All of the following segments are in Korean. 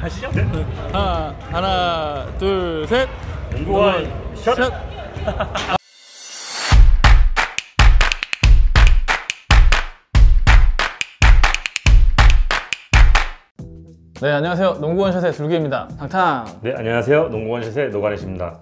하시죠? 네? 하나, 하나, 둘, 셋. 공부와의 샷. 샷. 네, 안녕하세요. 농구원 샷의 둘기입니다. 탕탕. 네, 안녕하세요. 농구원 샷의 노가리십니다.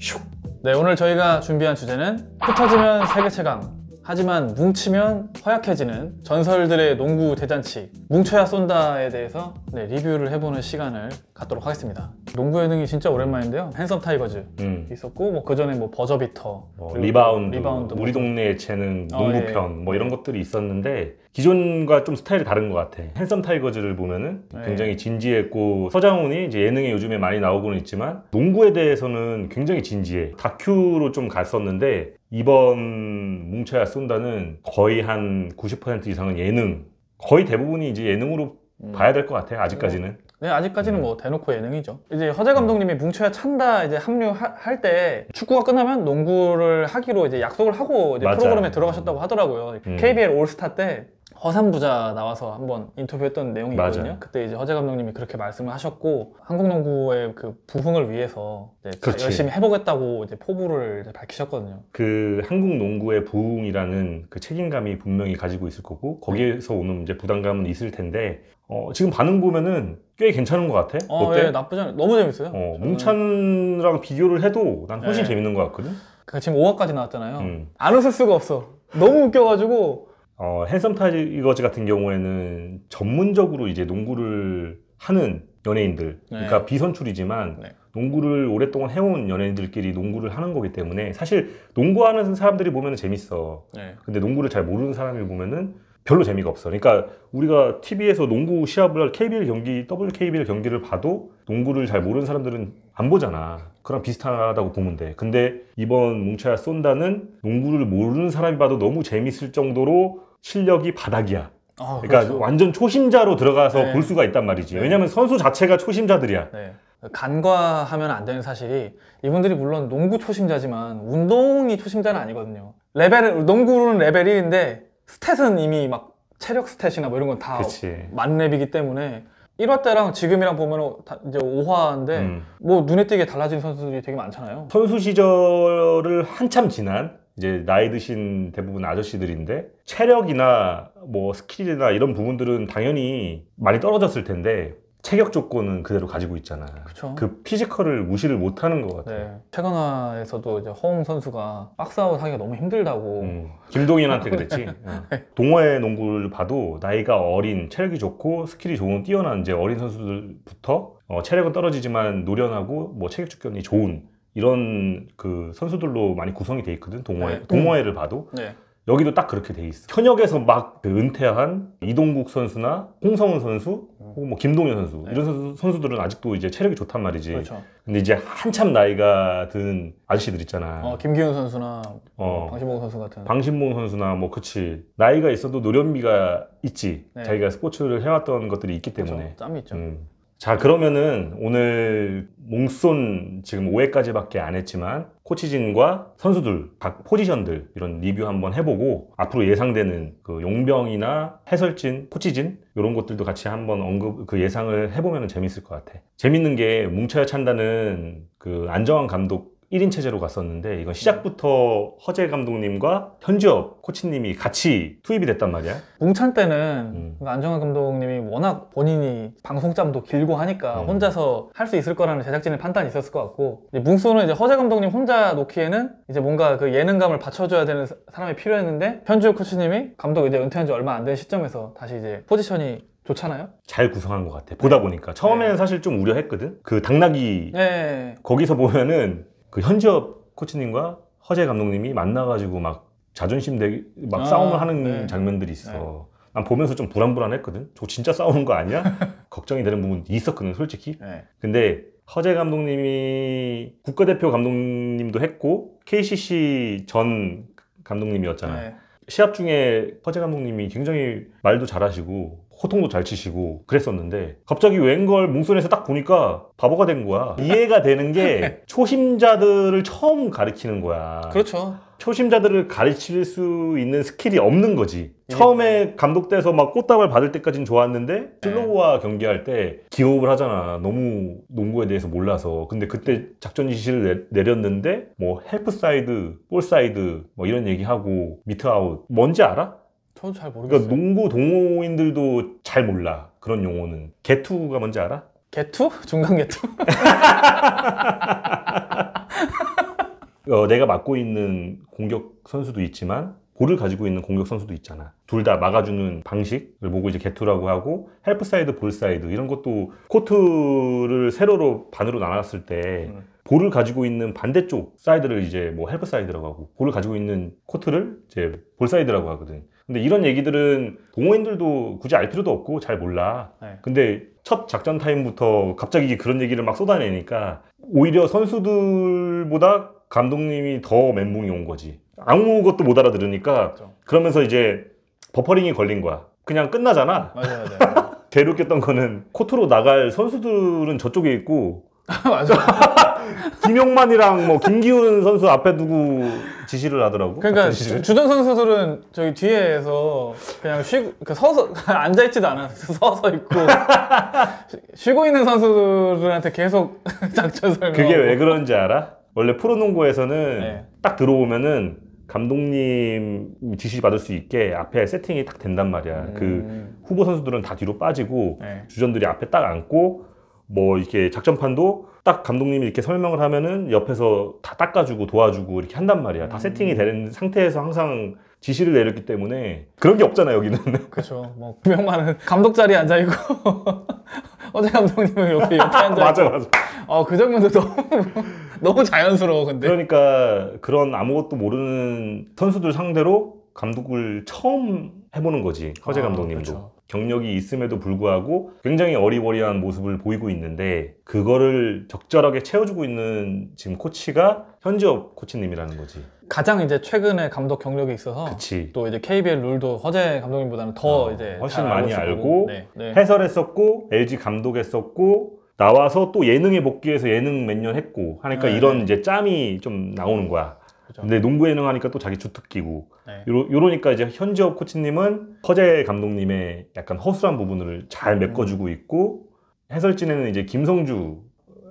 슉. 네, 오늘 저희가 준비한 주제는 흩어지면 세계 최강 하지만 뭉치면 허약해지는 전설들의 농구 대잔치 뭉쳐야 쏜다에 대해서 네, 리뷰를 해보는 시간을 갖도록 하겠습니다. 농구 예능이 진짜 오랜만인데요. 핸섬 타이거즈 음. 있었고 뭐 그전에 뭐 버저비터, 뭐 리바운드, 뭐 리바운드 우리 뭐 동네 의재능 농구편 어, 예. 뭐 이런 것들이 있었는데 기존과 좀 스타일이 다른 것 같아. 핸섬 타이거즈를 보면은 네. 굉장히 진지했고 서장훈이 이제 예능에 요즘에 많이 나오고는 있지만 농구에 대해서는 굉장히 진지해. 다큐로 좀 갔었는데 이번 뭉쳐야 쏜다는 거의 한 90% 이상은 예능. 거의 대부분이 이제 예능으로 음. 봐야 될 것 같아요. 아직까지는. 뭐, 네, 아직까지는 음. 뭐 대놓고 예능이죠. 이제 허재 감독님이 음. 뭉쳐야 찬다 이제 합류할 때 축구가 끝나면 농구를 하기로 이제 약속을 하고 이제 프로그램에 들어가셨다고 하더라고요. 음. KBL 올스타 때 허삼부자 나와서 한번 인터뷰했던 내용이거든요. 맞아요. 그때 이제 허재 감독님이 그렇게 말씀을 하셨고 한국 농구의 그 부흥을 위해서 이제 그렇지. 열심히 해보겠다고 이제 포부를 이제 밝히셨거든요. 그 한국 농구의 부흥이라는 그 책임감이 분명히 가지고 있을 거고 거기에서 오는 이제 부담감은 있을 텐데 어, 지금 반응 보면은 꽤 괜찮은 것 같아. 어, 어때? 예, 나쁘지 않아. 너무 재밌어요. 어, 저는... 뭉찬랑 비교를 해도 난 훨씬 예. 재밌는 것 같거든. 그 지금 5화까지 나왔잖아요. 음. 안 웃을 수가 없어. 너무 웃겨가지고 어, 핸섬 타이거즈 같은 경우에는 전문적으로 이제 농구를 하는 연예인들 네. 그러니까 비선출이지만 네. 농구를 오랫동안 해온 연예인들끼리 농구를 하는 거기 때문에 사실 농구하는 사람들이 보면 재밌어 네. 근데 농구를 잘 모르는 사람이 보면은 별로 재미가 없어 그러니까 우리가 TV에서 농구 시합을 할 KBL 경기 WKBL 경기를 봐도 농구를 잘 모르는 사람들은 안 보잖아 그럼 비슷하다고 보면 돼 근데 이번 뭉쳐야 쏜다는 농구를 모르는 사람이 봐도 너무 재밌을 정도로 실력이 바닥이야. 아, 그러니까 그렇죠. 완전 초심자로 들어가서 네. 볼 수가 있단 말이지. 네. 왜냐면 하 선수 자체가 초심자들이야. 네. 간과하면 안 되는 사실이 이분들이 물론 농구 초심자지만 운동이 초심자는 아니거든요. 레벨 농구는 레벨 1인데 스탯은 이미 막 체력 스탯이나 뭐 이런 건 다 만렙이기 때문에 1화 때랑 지금이랑 보면 이제 5화인데 음. 뭐 눈에 띄게 달라진 선수들이 되게 많잖아요. 선수 시절을 한참 지난 이제 나이 드신 대부분 아저씨들인데 체력이나 뭐 스킬이나 이런 부분들은 당연히 많이 떨어졌을 텐데 체격 조건은 그대로 가지고 있잖아. 그쵸. 그 피지컬을 무시를 못하는 것 같아. 네. 최근화에서도 이제 허웅 선수가 박스아웃 하기가 너무 힘들다고. 음. 김동현한테 그랬지. 응. 네. 어. 동호회 농구를 봐도 나이가 어린 체력이 좋고 스킬이 좋은 뛰어난 이제 어린 선수들부터 어, 체력은 떨어지지만 노련하고 뭐 체격 조건이 좋은 이런 그 선수들로 많이 구성이 돼 있거든 동호회 네. 동호회를 봐도 네. 여기도 딱 그렇게 돼 있어 현역에서 막그 은퇴한 이동국 선수나 홍성훈 선수 혹은 뭐 김동현 선수 네. 이런 선수, 선수들은 아직도 이제 체력이 좋단 말이지 그렇죠. 근데 이제 한참 나이가 든 아저씨들 있잖아 어, 김기훈 선수나 어, 뭐 방신봉 선수 같은 방신봉 선수나 뭐 그치 나이가 있어도 노련미가 있지 네. 자기가 스포츠를 해왔던 것들이 있기 그렇죠. 때문에 그렇죠. 짬이 있죠 음. 자 그러면은 오늘 몽손 지금 5회까지밖에 안 했지만 코치진과 선수들 각 포지션들 이런 리뷰 한번 해보고 앞으로 예상되는 그 용병이나 해설진, 코치진 이런 것들도 같이 한번 언급 그 예상을 해보면 재밌을 것 같아. 재밌는 게 뭉쳐야 찬다는 그 안정환 감독 1인 체제로 갔었는데 이건 네. 시작부터 허재 감독님과 현주엽 코치님이 같이 투입이 됐단 말이야. 봉찬 때는 음. 그러니까 안정환 감독님이 워낙 본인이 방송짬도 길고 하니까 음. 혼자서 할 수 있을 거라는 제작진의 판단이 있었을 것 같고 이제 뭉소는 이제 허재 감독님 혼자 놓기에는 이제 뭔가 그 예능감을 받쳐줘야 되는 사람이 필요했는데 현주엽 코치님이 감독 이제 은퇴한 지 얼마 안 된 시점에서 다시 이제 포지션이 좋잖아요? 잘 구성한 것 같아. 보다 네. 보니까. 처음에는 네. 사실 좀 우려했거든? 그 당나귀. 네. 거기서 보면은 그 현지업 코치님과 허재 감독님이 만나가지고 막 자존심 되게 막 아, 싸움을 하는 네. 장면들이 있어. 네. 난 보면서 좀 불안불안했거든. 저 진짜 싸우는 거 아니야? 걱정이 되는 부분이 있었거든, 솔직히. 네. 근데 허재 감독님이 국가대표 감독님도 했고 KCC 전 감독님이었잖아. 요 네. 시합 중에 허재 감독님이 굉장히 말도 잘하시고 호통도 잘 치시고 그랬었는데 갑자기 웬걸 몽손에서 딱 보니까 바보가 된 거야 이해가 되는 게 초심자들을 처음 가르치는 거야 그렇죠 초심자들을 가르칠 수 있는 스킬이 없는 거지 예. 처음에 감독돼서 막 꽃다발 받을 때까진 좋았는데 슬로우와 예. 경기할 때 기호흡을 하잖아 너무 농구에 대해서 몰라서 근데 그때 작전 지시를 내, 렸는데뭐 헬프 사이드 볼 사이드 뭐 이런 얘기하고 미트 아웃 뭔지 알아? 저도 잘 모르겠어요. 그러니까 농구 동호인들도 잘 몰라 그런 용어는. 개투가 뭔지 알아? 개투? 중간 개투? 어, 내가 맡고 있는 공격 선수도 있지만 볼을 가지고 있는 공격 선수도 있잖아. 둘 다 막아주는 방식을 보고 이제 개투라고 하고 헬프 사이드, 볼 사이드 이런 것도 코트를 세로로 반으로 나눴을 때 음. 볼을 가지고 있는 반대쪽 사이드를 이제 뭐 헬프 사이드라고 하고 볼을 가지고 있는 코트를 이제 볼 사이드라고 하거든. 근데 이런 얘기들은 동호인들도 굳이 알 필요도 없고 잘 몰라. 네. 근데 첫 작전 타임부터 갑자기 그런 얘기를 막 쏟아내니까 오히려 선수들보다 감독님이 더 멘붕이 온 거지. 아무것도 못 알아들으니까 그렇죠. 그러면서 이제 버퍼링이 걸린 거야. 그냥 끝나잖아. 맞아요, 맞던 거는 코트로 나갈 선수들은 저쪽에 있고 맞아. 김용만이랑 뭐 김기훈 선수 앞에 두고 지시를 하더라고. 그러니까 주, 전 선수들은 저기 뒤에서 그냥 쉬 그 서서 앉아 있지도 않았어 서서 있고 쉬고 있는 선수들한테 계속 작전 설명. 그게 왜 그런지 알아? 원래 프로농구에서는 네. 딱 들어오면은 감독님 지시 받을 수 있게 앞에 세팅이 딱 된단 말이야. 그 음. 그 후보 선수들은 다 뒤로 빠지고 네. 주전들이 앞에 딱 앉고 뭐 이렇게 작전판도 딱 감독님이 이렇게 설명을 하면은 옆에서 다 닦아주고 도와주고 이렇게 한단 말이야. 다 음. 세팅이 되는 상태에서 항상 지시를 내렸기 때문에 그런 게 없잖아요 여기는. 그렇죠. 뭐 분명만은 감독 자리에 앉아 있고 어제 감독님은 이렇게 옆에 앉아 맞아 맞아. 어그 장면도 너무 너무 자연스러워 근데. 그러니까 그런 아무것도 모르는 선수들 상대로 감독을 처음 해보는 거지 허재 아, 감독님도. 아, 그렇죠. 경력이 있음에도 불구하고 굉장히 어리버리한 모습을 보이고 있는데 그거를 적절하게 채워주고 있는 지금 코치가 현지업 코치님이라는 거지. 가장 이제 최근에 감독 경력이 있어서 그치. 또 이제 KBL 룰도 허재 감독님보다는 더 어, 이제 훨씬 많이 알고, 네, 네. 해설했었고 LG 감독했었고 나와서 또 예능에 복귀해서 예능 몇 년 했고 하니까 아, 네, 이런 이제 짬이 좀 나오는 거야. 그죠. 근데 농구예능 하니까 또 자기 주특 끼고 네. 요러, 요러니까 이제 현지업 코치님은 허재 감독님의 약간 허술한 부분을 잘 음. 메꿔주고 있고 해설진에는 이제 김성주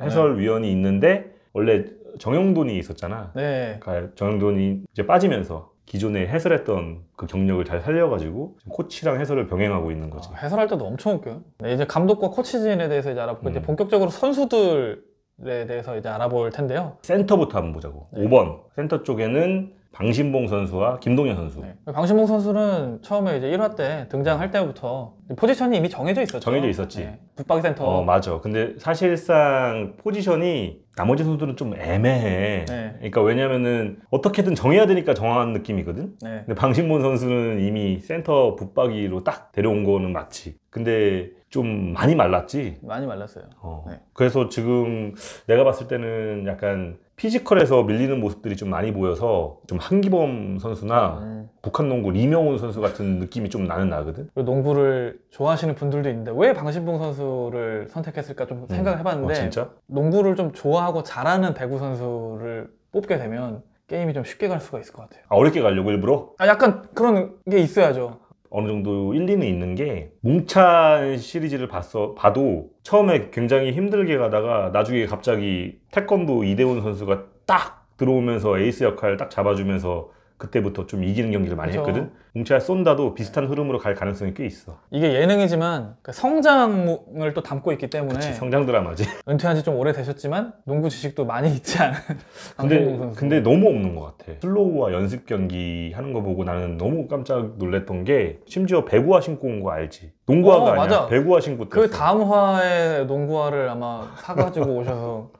네. 해설위원이 있는데 원래 정영돈이 있었잖아. 네. 그러니까 정영돈이 이제 빠지면서 기존에 해설했던 그 경력을 잘 살려가지고 코치랑 해설을 병행하고 있는 거지. 아, 해설할 때도 엄청 웃겨요. 네, 이제 감독과 코치진에 대해서 이제 알아보고 음. 이제 본격적으로 선수들 에 네, 대해서 이제 알아볼 텐데요. 센터부터 한번 보자고. 네. 5번. 센터 쪽에는 방신봉 선수와 김동현 선수. 네. 방신봉 선수는 처음에 이제 1화 때 등장할 때부터 포지션이 이미 정해져 있었죠. 정해져 있었지. 네. 붙박이 센터. 어, 맞아. 근데 사실상 포지션이 나머지 선수들은 좀 애매해. 네. 그러니까 왜냐면은 어떻게든 정해야 되니까 정한 느낌이거든. 네. 근데 방신봉 선수는 이미 센터 붙박이로 딱 데려온 거는 맞지. 근데 좀 많이 말랐지. 많이 말랐어요. 어. 네. 그래서 지금 내가 봤을 때는 약간 피지컬에서 밀리는 모습들이 좀 많이 보여서 좀 한기범 선수나 음. 북한 농구 리명훈 선수 같은 느낌이 좀 나는 나거든. 그리고 농구를 좋아하시는 분들도 있는데 왜 방신봉 선수를 선택했을까 좀 음. 생각을 해봤는데 어, 진짜? 농구를 좀 좋아하고 잘하는 배구 선수를 뽑게 되면 게임이 좀 쉽게 갈 수가 있을 것 같아요. 아 어렵게 가려고 일부러? 아 약간 그런 게 있어야죠. 어느 정도 일리는 있는 게 뭉찬 시리즈를 봤어, 봐도 처음에 굉장히 힘들게 가다가 나중에 갑자기 태권도 이대훈 선수가 딱 들어오면서 에이스 역할을 딱 잡아주면서 그때부터 좀 이기는 경기를 많이 그렇 했거든 뭉치아 쏜다도 비슷한 흐름으로 갈 가능성이 꽤 있어 이게 예능이지만 그 성장을 또 담고 있기 때문에 그치, 성장 드라마지 은퇴한 지 좀 오래되셨지만 농구 지식도 많이 있지 않은 근데, 근데 너무 없는 것 같아 슬로우와 연습 경기 하는 거 보고 나는 너무 깜짝 놀랐던 게 심지어 배구화 신고 온 거 알지? 농구화가 어, 아니야 맞아. 배구화 신고 그 다음 화에 농구화를 아마 사가지고 오셔서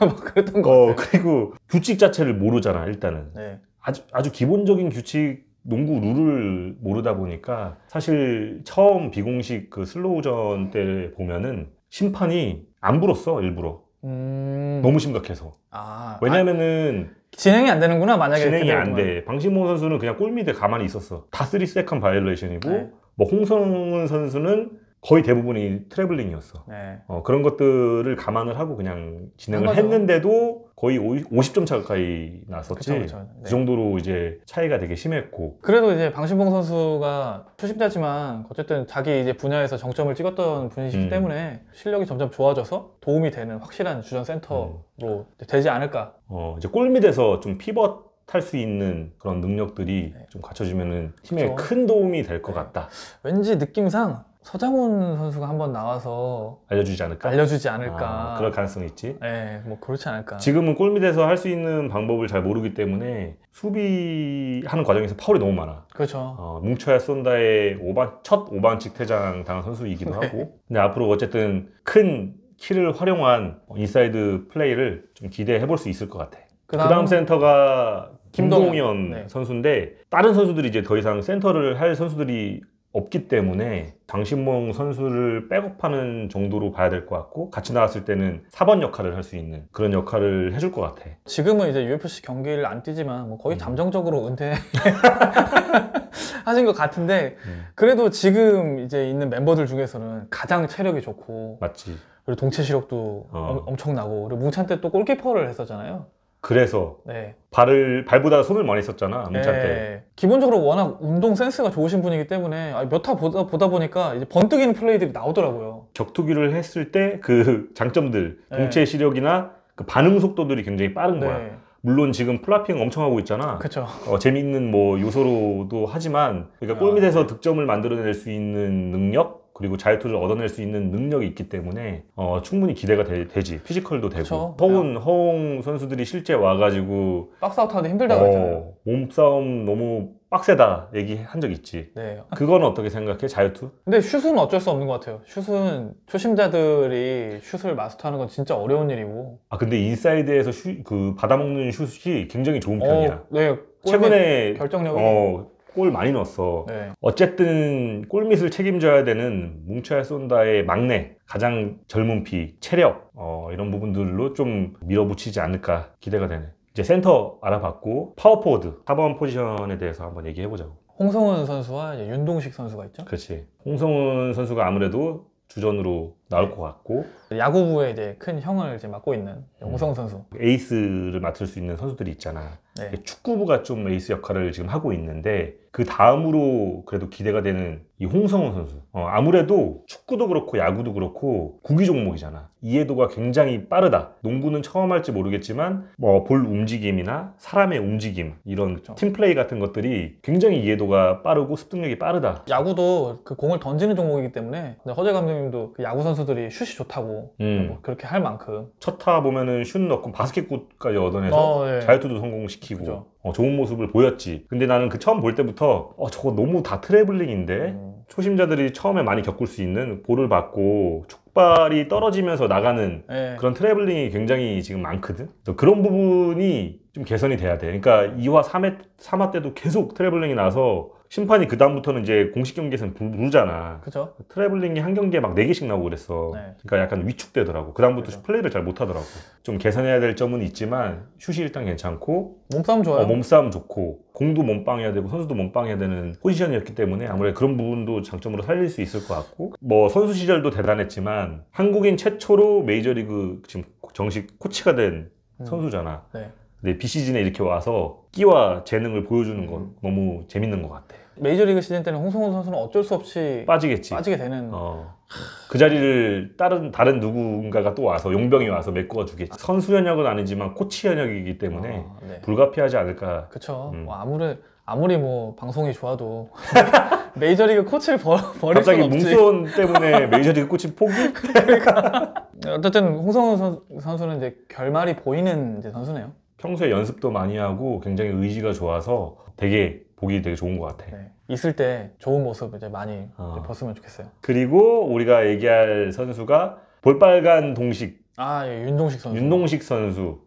막 그랬던 거 어, 같아 어, 그리고 규칙 자체를 모르잖아 일단은 네. 아주, 아주 기본적인 규칙 농구 룰을 모르다 보니까 사실 처음 비공식 그 슬로우전 때 보면은 심판이 안 불었어 일부러 음... 너무 심각해서 아, 왜냐면은 아, 진행이 안 되는구나 만약에 진행이 안돼 방신모 선수는 그냥 골 밑에 가만히 있었어 다 3세컨 바이올레이션이고 네. 뭐홍성훈 선수는 거의 대부분이 트래블링이었어 네. 어, 그런 것들을 감안을 하고 그냥 진행을 했는데도 거의 50점 차 가까이 났었지. 그쵸, 그쵸. 네. 그 정도로 이제 차이가 되게 심했고. 그래도 이제 방신봉 선수가 초심자지만 어쨌든 자기 이제 분야에서 정점을 찍었던 분이시기 음. 때문에 실력이 점점 좋아져서 도움이 되는 확실한 주전 센터로 음. 되지 않을까. 어, 이제 골밑에서 좀 피벗 탈 수 있는 그런 능력들이 네. 좀 갖춰지면은 팀에 그렇죠. 큰 도움이 될 것 같다. 왠지 느낌상 서장훈 선수가 한 번 나와서 알려주지 않을까? 알려주지 않을까. 아, 그럴 가능성이 있지. 네, 뭐 그렇지 않을까. 지금은 골밑에서 할 수 있는 방법을 잘 모르기 때문에 수비하는 과정에서 파울이 너무 많아. 그렇죠. 어, 뭉쳐야 쏜다의 5반, 첫 5반칙 퇴장 당한 선수이기도 네. 하고. 근데 앞으로 어쨌든 큰 키를 활용한 인사이드 플레이를 좀 기대해 볼 수 있을 것 같아. 그다음, 그다음 센터가 김동현, 김동현 네. 선수인데 다른 선수들이 이제 더 이상 센터를 할 선수들이 없기 때문에 장신몽 선수를 백업하는 정도로 봐야 될 것 같고 같이 나왔을 때는 4번 역할을 할 수 있는 그런 역할을 해줄 것 같아. 지금은 이제 UFC 경기를 안 뛰지만 뭐 거의 음. 잠정적으로 은퇴 하신 것 같은데 음. 그래도 지금 이제 있는 멤버들 중에서는 가장 체력이 좋고 맞지. 그리고 동체 시력도 어. 엄청나고 그리고 뭉찬 때 또 골키퍼를 했었잖아요. 그래서 네. 발을 발보다 손을 많이 썼잖아 암차 때. 네. 기본적으로 워낙 운동 센스가 좋으신 분이기 때문에 아, 몇타 보다, 보다 보니까 이제 번뜩이는 플레이들이 나오더라고요. 적투기를 했을 때 그 장점들, 동체 네. 시력이나 그 반응 속도들이 굉장히 빠른 거야. 네. 물론 지금 플라핑 엄청 하고 있잖아. 그렇 어, 재밌는뭐 요소로도 하지만 그러니까 아, 골밑에서 득점을 만들어낼 수 있는 능력 그리고 자유투를 얻어낼 수 있는 능력이 있기 때문에 어, 충분히 기대가 되, 지 피지컬도 되고 그쵸? 허운 허웅 선수들이 실제 와가지고 박스아웃 하는 힘들다고 어, 했잖아요 몸싸움 너무 빡세다 얘기한 적 있지 네. 그건 어떻게 생각해? 자유투? 근데 슛은 어쩔 수 없는 것 같아요 슛은 초심자들이 슛을 마스터하는 건 진짜 어려운 일이고 아 근데 인사이드에서 슛, 그 받아먹는 슛이 굉장히 좋은 편이야 어, 네. 최근에 결정력이 어, 골 많이 넣었어. 네. 어쨌든 골밑을 책임져야 되는 뭉쳐야 쏜다의 막내, 가장 젊은 피, 체력 어, 이런 부분들로 좀 밀어붙이지 않을까 기대가 되네. 이제 센터 알아봤고 파워포워드 4번 포지션에 대해서 한번 얘기해보자고. 홍성훈 선수와 윤동식 선수가 있죠. 그렇지. 홍성훈 선수가 아무래도 주전으로 나올 것 같고 야구부에 이제 큰 형을 이제 맡고 있는 오성 음. 선수. 에이스를 맡을 수 있는 선수들이 있잖아. 네. 축구부가 좀 에이스 역할을 지금 하고 있는데 그 다음으로 그래도 기대가 되는 이 홍성훈 선수. 어, 아무래도 축구도 그렇고 야구도 그렇고 구기 종목이잖아. 이해도가 굉장히 빠르다. 농구는 처음 할지 모르겠지만 뭐 볼 움직임이나 사람의 움직임 이런 그렇죠. 팀 플레이 같은 것들이 굉장히 이해도가 빠르고 습득력이 빠르다. 야구도 그 공을 던지는 종목이기 때문에 허재 감독님도 그 야구 선수 선수들이 슛이 좋다고 음. 뭐 그렇게 할 만큼 첫 타 보면은 슛 넣고 바스켓꽃까지 얻어내서 어, 네. 자유투도 성공시키고 그죠. 어, 좋은 모습을 보였지 근데 나는 그 처음 볼 때부터 어, 저거 너무 다 트래블링인데 음. 초심자들이 처음에 많이 겪을 수 있는 볼을 받고 촉발이 떨어지면서 나가는 네. 그런 트래블링이 굉장히 지금 많거든 그런 부분이 좀 개선이 돼야 돼 그러니까 2화 3회, 3화 때도 계속 트래블링이 나서 심판이 그 다음부터는 이제 공식 경기에서는 부르잖아. 그죠. 트래블링이 한 경기에 막4 개씩 나오고 그랬어. 네. 그러니까 약간 위축되더라고. 그 다음부터 플레이를 잘 못하더라고. 좀 개선해야 될 점은 있지만 슛이 일단 괜찮고 몸싸움 좋아요. 어, 몸싸움 좋고 공도 몸빵해야 되고 선수도 몸빵해야 되는 포지션이었기 때문에 아무래도 그런 부분도 장점으로 살릴 수 있을 것 같고 뭐 선수 시절도 대단했지만 한국인 최초로 메이저리그 지금 정식 코치가 된 음. 선수잖아. 네. 근데 비시즌에 이렇게 와서 끼와 재능을 보여주는 건 음. 너무 재밌는 것 같아. 요 메이저리그 시즌 때는 홍성훈 선수는 어쩔 수 없이 빠지겠지. 빠지게 되는 어. 그 자리를 다른 다른 누군가가 또 와서 용병이 와서 메꿔 주겠지. 선수 현역은 아니지만 코치 현역이기 때문에 아, 네. 불가피하지 않을까. 그렇죠. 음. 뭐 아무리 아무리 뭐 방송이 좋아도 메이저리그 코치를 버, 버릴 갑자기 순 없지. 뭉손 때문에 메이저리그 코치 포기? 그러니까 어쨌든 홍성훈 선수는 이제 결말이 보이는 이제 선수네요. 평소에 연습도 많이 하고 굉장히 의지가 좋아서 되게 보기 되게 좋은 것 같아. 네. 있을 때 좋은 모습 이제 많이 어. 이제 벗으면 좋겠어요. 그리고 우리가 얘기할 선수가 볼빨간 동식 아, 예, 윤동식 선수. 윤동식 선수